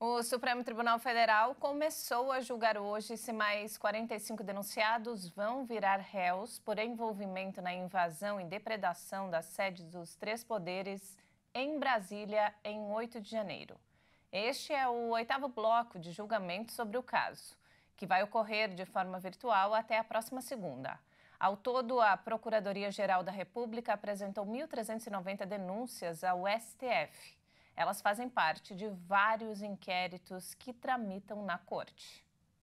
O Supremo Tribunal Federal começou a julgar hoje se mais 45 denunciados vão virar réus por envolvimento na invasão e depredação das sedes dos três poderes em Brasília em 8 de janeiro. Este é o oitavo bloco de julgamento sobre o caso, que vai ocorrer de forma virtual até a próxima segunda. Ao todo, a Procuradoria-Geral da República apresentou 1.390 denúncias ao STF. Elas fazem parte de vários inquéritos que tramitam na corte.